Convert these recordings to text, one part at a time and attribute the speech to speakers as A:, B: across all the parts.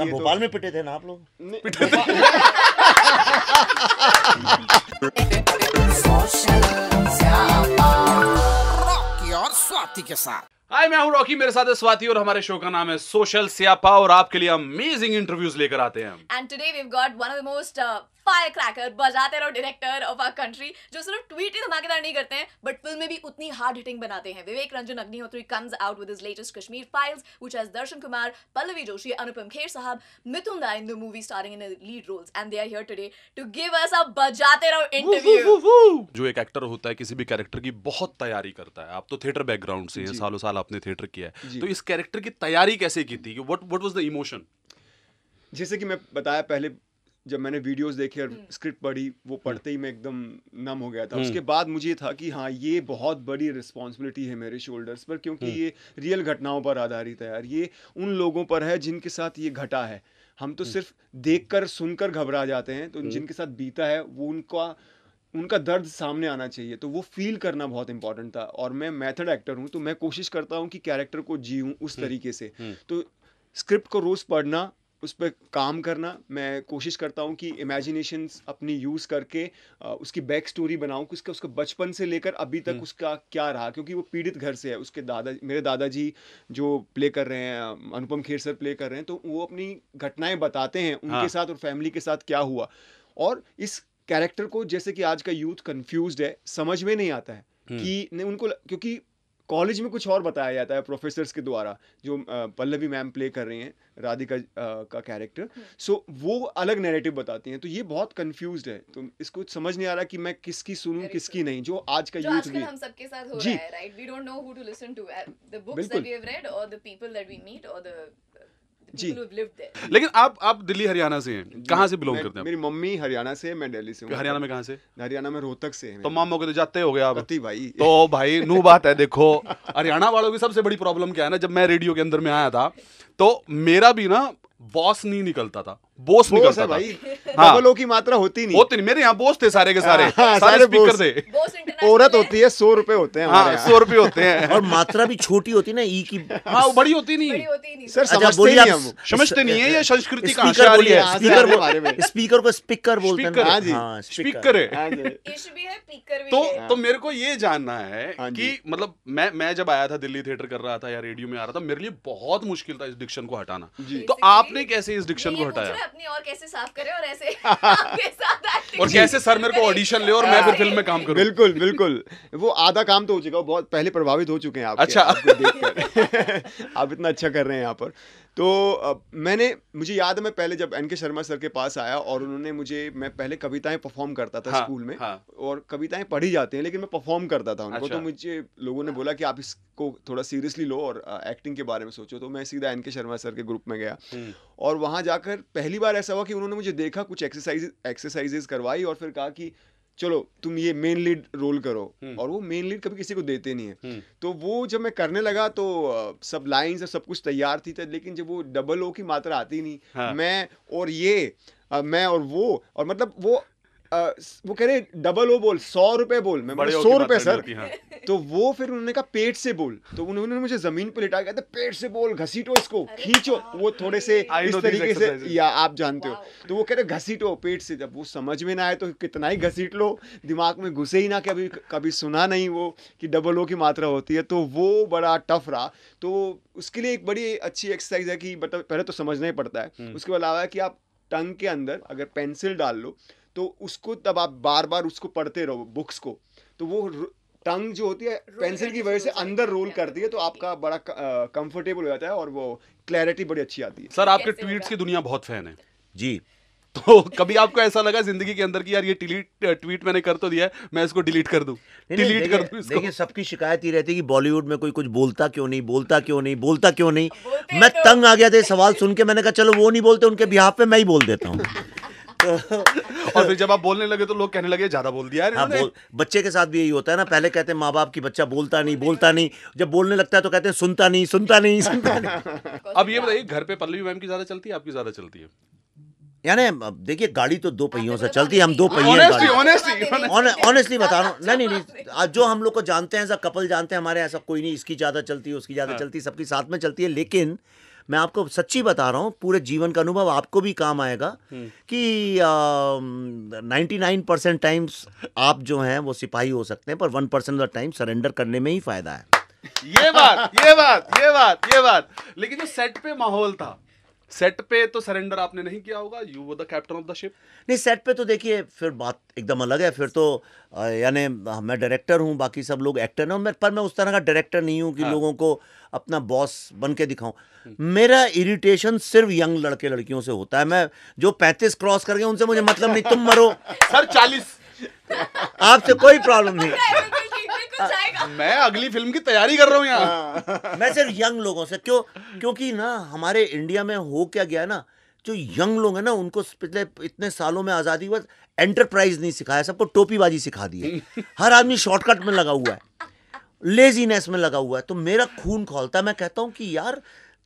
A: कल तो- भोपाल में पिटे थे ना आप लोग पिटे थे और स्वाति के साथ
B: हाय मैं हूं रॉकी मेरे साथ स्वाति और हमारे शो का नाम है सोशल सियापा और आपके लिए अमेजिंग इंटरव्यूज लेकर आते हैं
A: and today we have got one of the most fire cracker बजाते रहो डायरेक्टर ऑफ आर कंट्री जो सिर्फ ट्वीट ही धमाकेदार नहीं करते हैं बट फिल्म में भी उतनी हार्ड हिटिंग बनाते हैं Vivek Ranjan Agnihotri comes out with his latest Kashmir files which has Darshan Kumar Pallavi Joshi Anupam Kher साहब Mithun da in the movie starring in lead roles and they are here today to give us a बजाते रहो इंटरव्यू
B: जो एक एक्टर होता है किसी भी कैरेक्टर की बहुत तैयारी करता है आप तो थिएटर बैकग्राउंड से हैं सालों साल आपने थिएटर किया है
C: तो इस कैरेक्टर की तैयारी कैसे की थी what what was the emotion जैसे कि मैं बताया पहले जब मैंने वीडियोस देखे और हम्म। स्क्रिप्ट पढ़ी वो पढ़ते ही मैं एकदम नम हो गया था हम्म। उसके बाद मुझे था कि हाँ ये बहुत बड़ी रिस्पॉन्सिबिलिटी है मेरे शोल्डर्स पर क्योंकि हम्म। ये रियल घटनाओं पर आधारित है यार ये उन लोगों पर है जिनके साथ ये घटा है हम तो सिर्फ देखकर सुनकर घबरा जाते हैं तो जिनके साथ बीता है वो उनका उनका दर्द सामने आना चाहिए तो वो फील करना बहुत इंपॉर्टेंट था और मैं मेथड एक्टर हूँ तो मैं कोशिश करता हूँ कि कैरेक्टर को जीऊँ उस हम्म, तरीके से हम्म। तो स्क्रिप्ट को रोज़ पढ़ना उस पर काम करना मैं कोशिश करता हूँ कि इमेजिनेशन अपनी यूज़ करके उसकी बैक स्टोरी बनाऊँ कि उसका उसका बचपन से लेकर अभी तक हम्म। उसका क्या रहा क्योंकि वो पीड़ित घर से है उसके दादा मेरे दादाजी जो प्ले कर रहे हैं अनुपम खेर सर प्ले कर रहे हैं तो वो अपनी घटनाएं बताते हैं उनके हाँ। साथ और फैमिली के साथ क्या हुआ और इस कैरेक्टर को जैसे कि आज का यूथ कंफ्यूज है समझ में नहीं आता है हम्म। कि उनको क्योंकि कॉलेज में कुछ और बताया जाता है प्रोफेसर्स के द्वारा जो पल्लवी मैम प्ले कर रहे हैं राधिका का कैरेक्टर हम्म। सो so, वो अलग नैरेटिव बताती हैं तो ये बहुत कंफ्यूज है तो इसको समझ नहीं आ रहा कि मैं किसकी सुनूं किसकी नहीं जो आज का यूथ भी हम
A: सबके साथ हो रहा है right we don't know who to listen to the books that we have read or the people that we meet or the जी
B: लेकिन आप आप दिल्ली हरियाणा से हैं कहाँ से बिलोंग करते हैं मेरी
C: मम्मी हरियाणा से मैं दिल्ली से हरियाणा में कहाँ से हरियाणा में रोहतक से तो मामो के तो जाते हो गए आप भाई
B: तो भाई नू बात है देखो हरियाणा वालों की सबसे बड़ी प्रॉब्लम क्या है ना जब मैं रेडियो के अंदर में आया था तो मेरा भी ना बॉस नहीं निकलता था बोस निकलता था भाई हाँ बबलों की मात्रा होती नहीं होती नहीं मेरे यहाँ बोस थे सारे के सारे हाँ, हाँ सारे, सारे स्पीकर
C: थे
A: औरत होती है सौ रुपए होते हैं हाँ, सौ रुपए होते हैं और मात्रा भी छोटी होती ना ई की हाँ वो बड़ी
B: होती नहीं सर अच्छा, समझते नहीं समझते नहीं है ये संस्कृति का स्पीकर बोलिए स्पीकर
A: स्पीकर को स्पीकर बोलते हैं हाँ जी हाँ, स्पीकर है हाँ तो तो
B: मेरे को ये जानना है कि मतलब मैं मैं जब आया था दिल्ली थिएटर कर रहा था या रेडियो में आ रहा था मेरे लिए बहुत मुश्किल था इस डिक्शन को हटाना तो आप आपने कैसे
C: इस डिक्शन को हटाया
A: अपनी और कैसे साफ करें और ऐसे और कैसे
C: सर मेरे को ऑडिशन ले और मैं फिर फिल्म में काम करूं बिल्कुल बिल्कुल वो आधा काम तो हो चुका बहुत पहले प्रभावित हो चुके हैं आप अच्छा आप इतना अच्छा कर रहे हैं यहाँ पर तो मैंने मुझे याद है मैं पहले जब एन के शर्मा सर के पास आया और उन्होंने मुझे मैं पहले कविताएं परफॉर्म करता था हाँ, स्कूल में हाँ. और कविताएं पढ़ी जाती हैं लेकिन मैं परफॉर्म करता था उनको तो अच्छा. तो मुझे लोगों ने बोला कि आप इसको थोड़ा सीरियसली लो और एक्टिंग के बारे में सोचो तो मैं सीधा एन के शर्मा सर के ग्रुप में गया हम्म। और वहाँ जाकर पहली बार ऐसा हुआ कि उन्होंने मुझे देखा कुछ एक्सरसाइज एक्सरसाइजेज करवाई और फिर कहा कि चलो तुम ये मेन लीड रोल करो हम्म। और वो मेन लीड कभी किसी को देते नहीं है हम्म। तो वो जब मैं करने लगा तो सब लाइंस और सब कुछ तैयार थी तो लेकिन जब वो डबल ओ की मात्रा आती नहीं हाँ। मैं और ये मैं और वो और मतलब वो आ, वो कह रहे डबल वो बोल सौ रुपए बोल मैं बोला सौ रुपए सर तो वो फिर उन्होंने कहा पेट से बोल तो उन्होंने मुझे जमीन पर लिटा गया पेट से बोल घसीटो इसको खींचो वो थोड़े से इस तरीके से या आप जानते हो तो वो कह रहे घसीटो पेट से जब वो समझ में ना आए तो कितना ही घसीट लो दिमाग में घुसे ही ना कभी कभी सुना नहीं वो कि डबल ओ की मात्रा होती है तो वो बड़ा टफ रहा तो उसके लिए एक बड़ी अच्छी एक्सरसाइज है कि मतलब पहले तो समझना ही पड़ता है हम्म। उसके अलावा कि आप टंग के अंदर अगर पेंसिल डाल लो तो उसको तब आप बार बार उसको पढ़ते रहो बुक्स को तो वो टंग जो होती है पेंसिल की वजह से अंदर रोल करती है तो आपका बड़ा कंफर्टेबल हो जाता है और वो क्लैरिटी बड़ी अच्छी आती है सर
B: आपके ट्वीट्स की दुनिया बहुत फैन है जी तो कभी आपको ऐसा लगा जिंदगी के अंदर कि यार ये डिलीट ट्वीट मैंने कर तो दिया है मैं इसको डिलीट कर दूं डिलीट कर दूं देखिए
A: सबकी शिकायत ही रहती है कि बॉलीवुड में कोई कुछ बोलता क्यों नहीं बोलता क्यों नहीं बोलता क्यों नहीं मैं तो- तंग आ गया था सवाल सुन के मैंने कहा चलो वो नहीं बोलते उनके बिहाफ पे मैं ही बोल देता हूँ और फिर जब आप बोलने लगे तो लोग कहने लगे ज्यादा बोल दिया हाँ, बोल, बच्चे के साथ भी यही होता है ना पहले कहते हैं माँ बाप की बच्चा बोलता नहीं बोलता नहीं जब बोलने लगता है तो कहते हैं सुनता नहीं सुनता नहीं सुनता नहीं
B: अब ये बताइए घर पे पल्लवी मैम की ज्यादा चलती है आपकी ज्यादा
A: चलती है यानी देखिए गाड़ी तो दो पहियों से तो चलती है हम दो पहिये ऑनेस्टली बता रहा हूँ अच्छा, नहीं नहीं अच्छा। नहीं जो हम लोग को जानते हैं ऐसा कपल जानते हैं हमारे ऐसा कोई नहीं इसकी ज़्यादा चलती है उसकी ज़्यादा हाँ। चलती है सबकी साथ में चलती है लेकिन मैं आपको सच्ची बता रहा हूँ पूरे जीवन का अनुभव आपको भी काम आएगा हम्म। कि नाइन्टी नाइन परसेंट टाइम्स आप जो हैं वो सिपाही हो सकते हैं पर one percent of time surrender करने में ही फायदा है ये
B: बात ये बात ये बात ये बात लेकिन जो सेट पे माहौल था सेट पे तो सरेंडर आपने नहीं किया होगा यू वो the captain of the ship
A: नहीं सेट पे तो देखिए फिर बात एकदम अलग है फिर तो यानी मैं डायरेक्टर हूँ बाकी सब लोग एक्टर हैं मैं पर मैं उस तरह का डायरेक्टर नहीं हूँ कि हाँ। लोगों को अपना बॉस बन के दिखाऊँ मेरा इरिटेशन सिर्फ यंग लड़के लड़कियों से होता है मैं जो पैंतीस क्रॉस कर गए उनसे मुझे मतलब नहीं तुम मरो सर चालीस आपसे कोई प्रॉब्लम नहीं मैं अगली फिल्म की तैयारी कर रहा हूँ यहाँ हाँ। मैं सिर्फ यंग लोगों से क्यों क्योंकि ना हमारे इंडिया में हो क्या गया ना जो यंग लोग हैं ना उनको पिछले इतने सालों में आज़ादी हुआ एंटरप्राइज नहीं सिखाया सबको टोपीबाजी सिखा दी है हर आदमी शॉर्टकट में लगा हुआ है लेजीनेस में लगा हुआ है तो मेरा खून खोलता है मैं कहता हूँ कि यार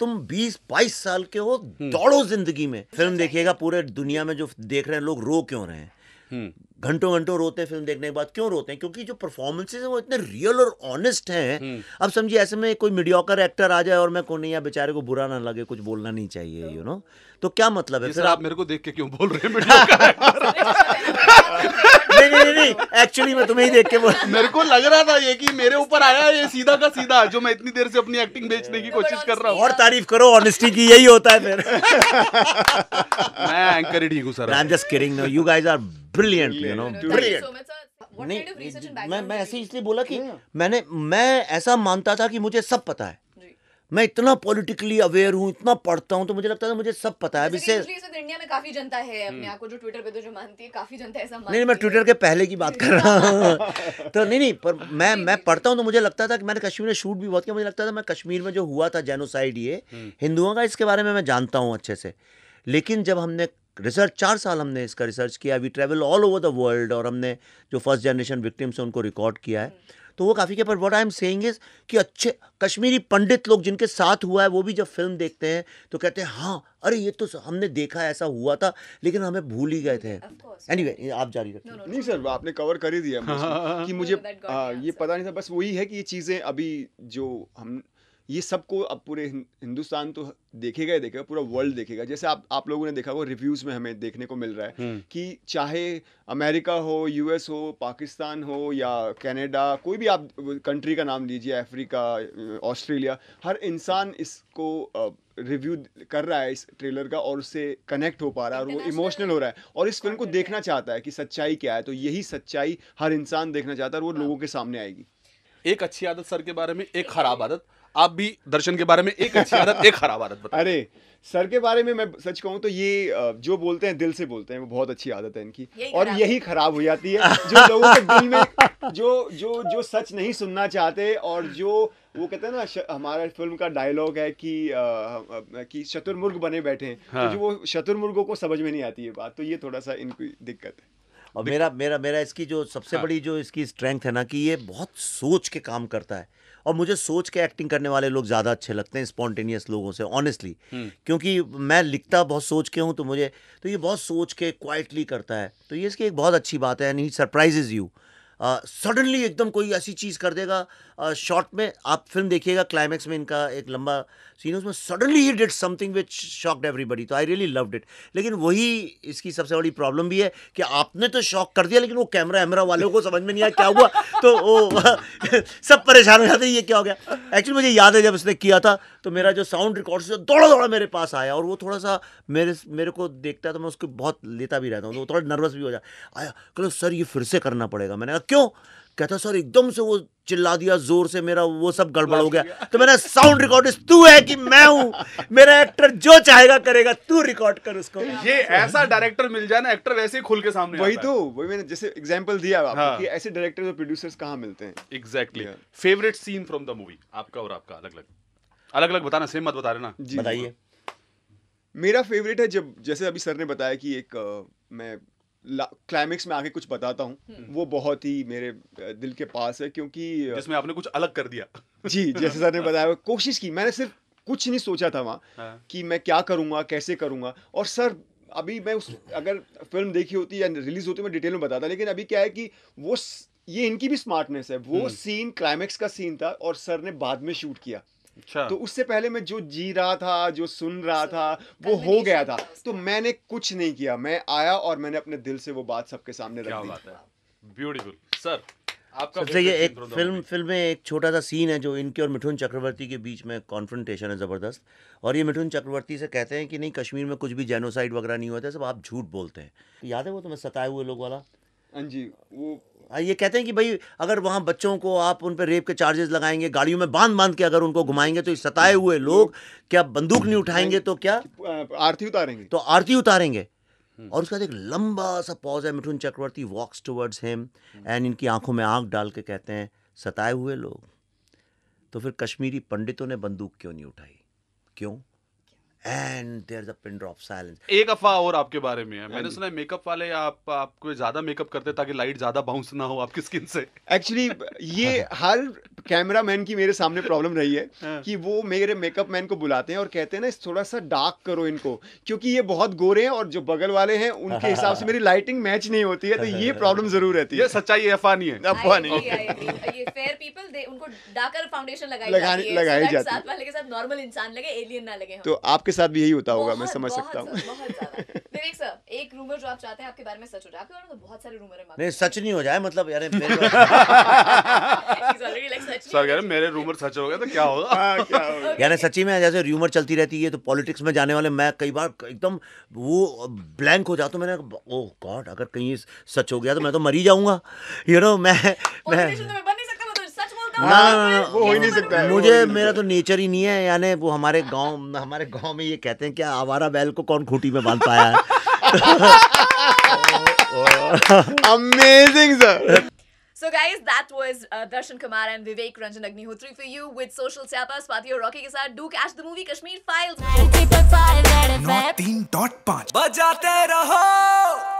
A: तुम 20-22 साल के हो हम्म। दौड़ो जिंदगी में फिल्म अच्छा। देखिएगा पूरे दुनिया में जो देख रहे हैं लोग रो क्यों रहे हैं हम्म। घंटों घंटों रोते हैं फिल्म देखने के बाद क्यों रोते हैं क्योंकि जो परफॉर्मेंसेज हैं वो इतने रियल और ऑनेस्ट हैं हम्म। अब समझिए ऐसे में कोई मीडियोकर एक्टर आ जाए और मैं को नहीं या बेचारे को बुरा ना लगे कुछ बोलना नहीं चाहिए यू नो तो क्या मतलब है सर आप
B: मेरे को देख के क्यों बोल रहे हैं
A: नहीं नहीं
B: नहीं एक्चुअली मैं तुम्हें ही देख के बोल मेरे को लग रहा था ये कि मेरे ऊपर आया ये सीधा का सीधा जो मैं इतनी देर से अपनी एक्टिंग बेचने की कोशिश कर रहा हूँ और तारीफ करो ऑनेस्टी की यही होता है फिर
A: मैं एंकर ही ठीक हूँ sir I am just kidding no you guys are brilliant you know brilliant नहीं मैं मैं ऐसे इसलिए बोला कि मैंने मैं ऐसा मानता था कि मुझे सब पता है मैं इतना पॉलिटिकली अवेयर हूँ इतना पढ़ता हूँ तो मुझे लगता है मुझे सब पता है अभी से
C: इंडिया में काफी जनता है अपने हम्म। आप को जो ट्विटर पे तो जो मानती है काफी जनता ऐसा नहीं
A: मैं ट्विटर के पहले की बात कर रहा हूँ तो नहीं नहीं पर मैं मैं पढ़ता हूँ तो मुझे लगता था कि मैंने कश्मीर में शूट भी बहुत किया मुझे लगता था मैं कश्मीर में जो हुआ था जेनोसाइड ये हम्म। हिंदुओं का इसके बारे में मैं जानता हूँ अच्छे से लेकिन जब हमने रिसर्च चार साल हमने इसका रिसर्च किया we travel all over the world और हमने जो फर्स्ट जनरेशन विक्टिम्स हैं उनको रिकॉर्ड किया है हम्म। तो वो काफ़ी के पर what I am saying is कि अच्छे कश्मीरी पंडित लोग जिनके साथ हुआ है वो भी जब फिल्म देखते हैं तो कहते हैं हाँ अरे ये तो हमने देखा ऐसा हुआ था लेकिन हमें भूल ही गए थे एनी anyway, आप जारी रखें no, no, no, नहीं सर आपने
C: कवर कर ही दिया कि मुझे आ, ये पता नहीं था बस वही है कि ये चीज़ें अभी जो हम ये सबको अब पूरे हिंदुस्तान तो देखेगा ही देखेगा पूरा वर्ल्ड देखेगा जैसे आप आप लोगों ने देखा वो रिव्यूज़ में हमें देखने को मिल रहा है हम्म। कि चाहे अमेरिका हो यूएस हो पाकिस्तान हो या कनाडा कोई भी आप कंट्री का नाम लीजिए अफ्रीका ऑस्ट्रेलिया हर इंसान इसको रिव्यू कर रहा है इस ट्रेलर का और उससे कनेक्ट हो पा रहा है और वो इमोशनल हो रहा है और इस फिल्म को देखना चाहता है कि सच्चाई क्या है तो यही सच्चाई हर इंसान देखना चाहता है और वो हाँ। लोगों के सामने आएगी
B: एक अच्छी आदत सर के बारे में एक खराब आदत आप भी दर्शन के बारे में एक अच्छी आदत एक खराब आदत बताएं
C: अरे सर के बारे में मैं सच कहूं तो ये जो बोलते हैं दिल से बोलते हैं वो बहुत अच्छी आदत है इनकी यही और यही खराब हो जाती है जो लोगों के दिल में जो जो जो सच नहीं सुनना चाहते और जो वो कहते हैं ना हमारा फिल्म का डायलॉग है कि आ, कि शतुर्मुर्ग बने बैठे हैं तो हाँ। तो जो वो शतुर्मुर्गों को समझ में नहीं आती ये बात तो ये थोड़ा सा इनकी दिक्कत है
A: और मेरा मेरा मेरा इसकी जो सबसे हाँ। बड़ी जो इसकी स्ट्रेंथ है ना कि ये बहुत सोच के काम करता है और मुझे सोच के एक्टिंग करने वाले लोग ज़्यादा अच्छे लगते हैं स्पॉन्टेनियस लोगों से ऑनेस्टली हम्म। क्योंकि मैं लिखता बहुत सोच के हूँ तो मुझे तो ये बहुत सोच के क्वाइटली करता है तो ये इसकी एक बहुत अच्छी बात है and he surprises you suddenly एकदम कोई ऐसी चीज़ कर देगा शॉर्ट में आप फिल्म देखिएगा क्लाइमैक्स में इनका एक लंबा सीन उसमें suddenly he did something which shocked everybody तो आई रियली लव्ड इट लेकिन वही इसकी सबसे बड़ी प्रॉब्लम भी है कि आपने तो शॉक कर दिया लेकिन वो कैमरा वैमरा वालों को समझ में नहीं आया क्या हुआ तो वो सब परेशान हो जाते ये क्या हो गया एक्चुअली मुझे याद है जब उसने किया था तो मेरा जो साउंड रिकॉर्ड से दौड़ा दौड़ा मेरे पास आया और वो थोड़ा सा मेरे मेरे को देखता है तो मैं उसको बहुत लेता भी रहता हूँ तो थोड़ा नर्वस भी हो जाए आया कहो सर ये फिर से करना पड़ेगा मैंने कहा क्यों कहता सर एकदम से वो चिल्ला दिया जोर से मेरा वो सब गड़बड़ हो गया तो मैंने साउंड रिकॉर्ड तू है कि मैं हूं मेरा एक्टर जो चाहेगा करेगा तू रिकॉर्ड
C: कर उसको ये ऐसा डायरेक्टर मिल जाए ना एक्टर वैसे ही खुल के सामने वही तो वही मैंने जैसे एग्जांपल दिया आपको हाँ। कि ऐसे डायरेक्टर और प्रोड्यूसर्स कहाँ मिलते हैं exactly favourite scene from the movie आपका और
B: आपका अलग अलग अलग अलग बताना सेम मत बता रहे ना बताइए
C: मेरा फेवरेट है जब जैसे अभी सर ने बताया कि एक मैं क्लाइमेक्स में आगे कुछ बताता हूँ हम्म। वो बहुत ही मेरे दिल के पास है क्योंकि जिसमें आपने कुछ अलग कर दिया जी जैसे सर ने बताया कोशिश की मैंने सिर्फ कुछ नहीं सोचा था वहाँ हाँ। कि मैं क्या करूँगा कैसे करूँगा और सर अभी मैं उस अगर फिल्म देखी होती या रिलीज होती मैं डिटेल में बताता लेकिन अभी क्या है कि वो ये इनकी भी स्मार्टनेस है वो सीन हम्म। क्लाइमेक्स का सीन था और सर ने बाद में शूट किया अच्छा। तो उससे पहले मैं जो जी रहा था जो सुन रहा था वो हो गया था तो मैंने कुछ नहीं किया मैं आया और मैंने अपने दिल से वो बात सबके सामने रख दी
B: ब्यूटीफुल सर
C: आपका
A: ये एक फिल्म फिल्म में एक छोटा सा सीन है जो इनके और मिठुन चक्रवर्ती के बीच में कॉन्फ्रेंटेशन है ज़बरदस्त और ये मिठुन चक्रवर्ती से कहते हैं कि नहीं कश्मीर में कुछ भी जेनोसाइड वगैरह नहीं होता सब आप झूठ बोलते हैं याद है वो तुम्हें सताए हुए लोग वाला हाँ जी वो ये कहते हैं कि भाई अगर वहाँ बच्चों को आप उन पर रेप के चार्जेस लगाएंगे गाड़ियों में बांध बांध के अगर उनको घुमाएंगे तो सताए हुए लोग क्या बंदूक नहीं उठाएंगे तो क्या आरती उतारेंगे तो आरती उतारेंगे हम्म। और उसके बाद एक लंबा सा पॉज है Mithun Chakraborty walks towards him and इनकी आंखों में आंख डाल के कहते हैं सताए हुए लोग तो फिर कश्मीरी पंडितों ने बंदूक क्यों नहीं उठाई क्यों एंड और हाँ
B: ये हाँ। कहते
C: हैं ना थोड़ा सा डार्क करो इनको क्योंकि ये बहुत गोरे हैं और जो बगल वाले हैं उनके हिसाब से मेरी लाइटिंग मैच नहीं होती है तो ये प्रॉब्लम जरूर रहती है सच्चाई अफवाह नहीं है अफवाह नहीं
A: लगाई जाती है हाँ। तो
C: आपके आपके साथ भी यही होता होगा मैं समझ सकता हूँ
A: तो सच नहीं हो जाए मतलब मेरे रूमर सच
B: हो गए तो क्या होगा
A: हाँ, यानी सच्ची में जैसे रूमर चलती रहती है तो पॉलिटिक्स में जाने वाले मैं कई बार एकदम वो ब्लैंक हो जाता हूँ मैंने ओ गॉड oh अगर कहीं सच हो गया तो मैं तो मरी जाऊंगा यू नो मैं मैं तो
C: ना वो हो ही नहीं सकता मुझे मेरा
A: तो नेचर ही नहीं है यानी वो हमारे गांव हमारे गांव में ये कहते हैं कि आवारा बैल को कौन खूटी में बांध पाया है amazing sir So guys, that was uh, Darshan Kumar and Vivek Ranjan Agnihotri for you with Social Siapa, Swati or Rocky के Do catch the movie Kashmir Files. 93.5
C: Bajate raho.